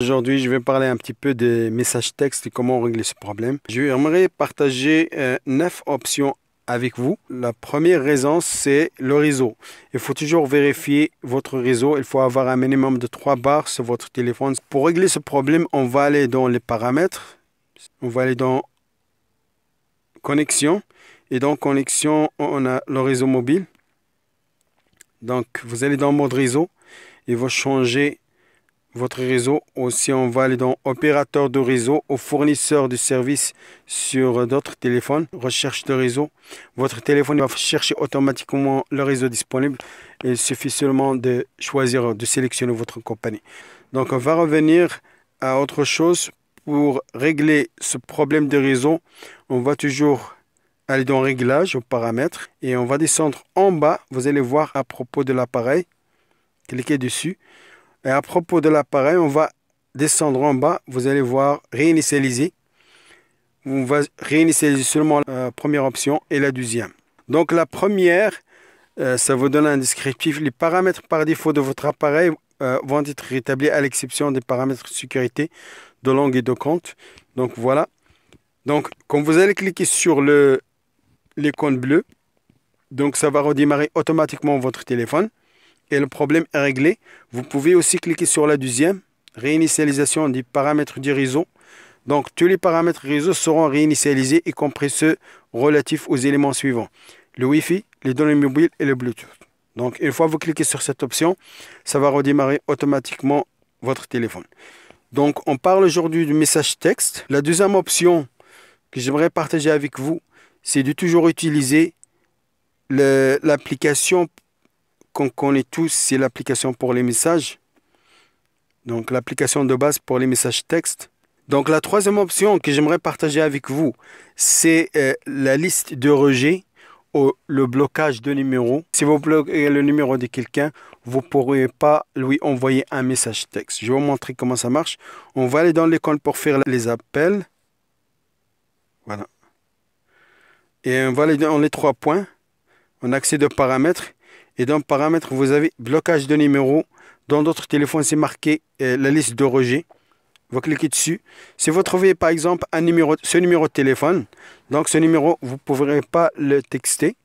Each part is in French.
Aujourd'hui, je vais parler un petit peu des messages texte et comment régler ce problème. J'aimerais partager euh, neuf options avec vous. La première raison, c'est le réseau. Il faut toujours vérifier votre réseau. Il faut avoir un minimum de 3 barres sur votre téléphone. Pour régler ce problème, on va aller dans les paramètres. On va aller dans connexion. Et dans connexion, on a le réseau mobile. Donc, vous allez dans mode réseau et vous changer votre réseau aussi on va aller dans opérateur de réseau ou fournisseur de service sur d'autres téléphones. Recherche de réseau. Votre téléphone va chercher automatiquement le réseau disponible. Il suffit seulement de choisir, de sélectionner votre compagnie. Donc on va revenir à autre chose. Pour régler ce problème de réseau, on va toujours aller dans Réglages, aux paramètres, et on va descendre en bas. Vous allez voir à propos de l'appareil. Cliquez dessus. Et à propos de l'appareil, on va descendre en bas. Vous allez voir réinitialiser. On va réinitialiser seulement la euh, première option et la deuxième. Donc la première, euh, ça vous donne un descriptif. Les paramètres par défaut de votre appareil euh, vont être rétablis à l'exception des paramètres de sécurité de langue et de compte. Donc voilà. Donc quand vous allez cliquer sur l'icône bleue, donc ça va redémarrer automatiquement votre téléphone le problème est réglé. Vous pouvez aussi cliquer sur la deuxième, réinitialisation des paramètres du réseau. Donc tous les paramètres réseau seront réinitialisés, y compris ceux relatifs aux éléments suivants. Le Wi-Fi, les données mobiles et le Bluetooth. Donc une fois vous cliquez sur cette option, ça va redémarrer automatiquement votre téléphone. Donc on parle aujourd'hui du message texte. La deuxième option que j'aimerais partager avec vous, c'est de toujours utiliser l'application qu'on connaît tous, c'est l'application pour les messages. Donc l'application de base pour les messages texte. Donc la troisième option que j'aimerais partager avec vous, c'est euh, la liste de rejet ou le blocage de numéro. Si vous bloquez le numéro de quelqu'un, vous ne pourrez pas lui envoyer un message texte. Je vais vous montrer comment ça marche. On va aller dans l'école pour faire les appels. Voilà. Et on va aller dans les trois points. On accès de paramètres. Et dans paramètres, vous avez blocage de numéro. Dans d'autres téléphones, c'est marqué euh, la liste de rejet. Vous cliquez dessus. Si vous trouvez par exemple un numéro, ce numéro de téléphone, donc ce numéro, vous ne pourrez pas le texter.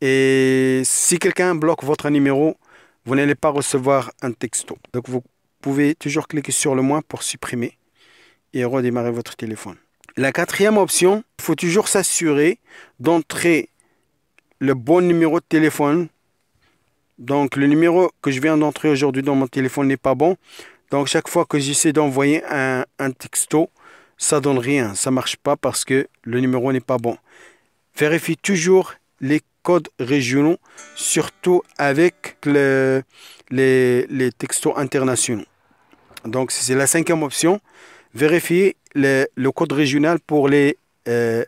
Et si quelqu'un bloque votre numéro, vous n'allez pas recevoir un texto. Donc vous pouvez toujours cliquer sur le moins pour supprimer et redémarrer votre téléphone. La quatrième option, il faut toujours s'assurer d'entrer le bon numéro de téléphone donc le numéro que je viens d'entrer aujourd'hui dans mon téléphone n'est pas bon. Donc chaque fois que j'essaie d'envoyer un, texto, ça donne rien, ça marche pas parce que le numéro n'est pas bon. Vérifie toujours les codes régionaux, surtout avec les, textos internationaux. Donc c'est la cinquième option. Vérifie le, code régional pour les, euh,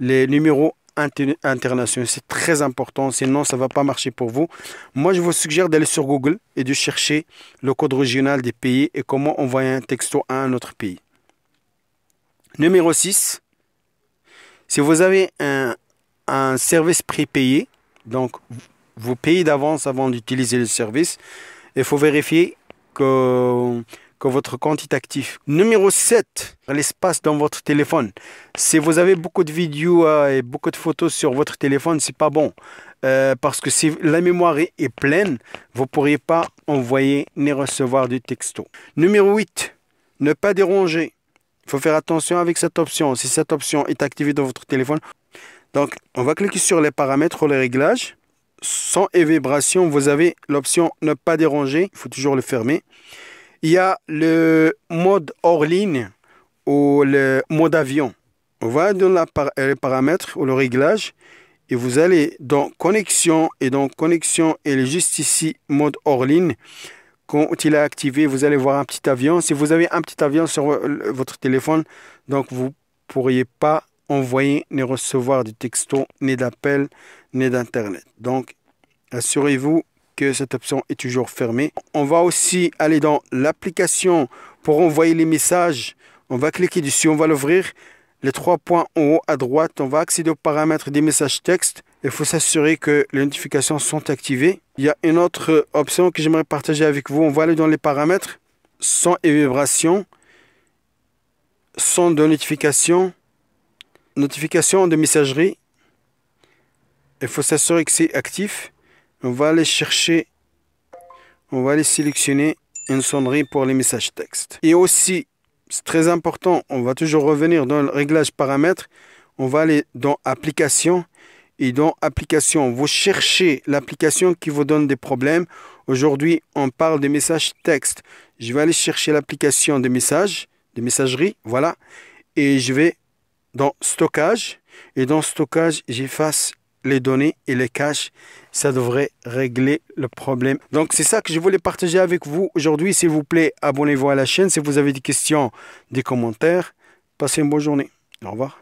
les numéros international C'est très important, sinon ça va pas marcher pour vous. Moi, je vous suggère d'aller sur Google et de chercher le code régional des pays et comment envoyer un texto à un autre pays. Numéro 6, si vous avez un, un service prépayé, donc vous payez d'avance avant d'utiliser le service, il faut vérifier que, votre compte est actif. Numéro 7, l'espace dans votre téléphone. Si vous avez beaucoup de vidéos euh, et beaucoup de photos sur votre téléphone, c'est pas bon. Euh, parce que si la mémoire est pleine, vous ne pourriez pas envoyer ni recevoir du texto. Numéro 8, ne pas déranger. Il faut faire attention avec cette option. Si cette option est activée dans votre téléphone, donc on va cliquer sur les paramètres ou les réglages. Sans et vibration, vous avez l'option ne pas déranger. Il faut toujours le fermer. Il y a le mode hors ligne ou le mode avion. On va dans euh, les paramètres ou le réglage et vous allez dans connexion et dans connexion et est juste ici mode hors ligne. Quand il est activé, vous allez voir un petit avion. Si vous avez un petit avion sur votre téléphone, donc vous ne pourriez pas envoyer ni recevoir de texto, ni d'appel, ni d'internet. Donc assurez-vous cette option est toujours fermée. On va aussi aller dans l'application pour envoyer les messages. On va cliquer dessus, on va l'ouvrir. Les trois points en haut à droite, on va accéder aux paramètres des messages texte. Il faut s'assurer que les notifications sont activées. Il y a une autre option que j'aimerais partager avec vous. On va aller dans les paramètres. Son et vibration. Son de notification. Notification de messagerie. Il faut s'assurer que c'est actif. On va aller chercher, on va aller sélectionner une sonnerie pour les messages texte. Et aussi, c'est très important, on va toujours revenir dans le réglage paramètres. On va aller dans application et dans application, vous cherchez l'application qui vous donne des problèmes. Aujourd'hui, on parle des messages texte. Je vais aller chercher l'application des messages, de messagerie, voilà. Et je vais dans stockage. Et dans stockage, j'efface les données et les caches, ça devrait régler le problème. Donc c'est ça que je voulais partager avec vous aujourd'hui. S'il vous plaît, abonnez-vous à la chaîne. Si vous avez des questions, des commentaires, passez une bonne journée. Au revoir.